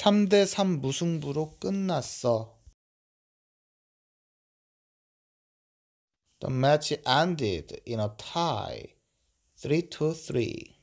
3대3 무승부로 끝났어. The match ended in a tie, 3 to 3.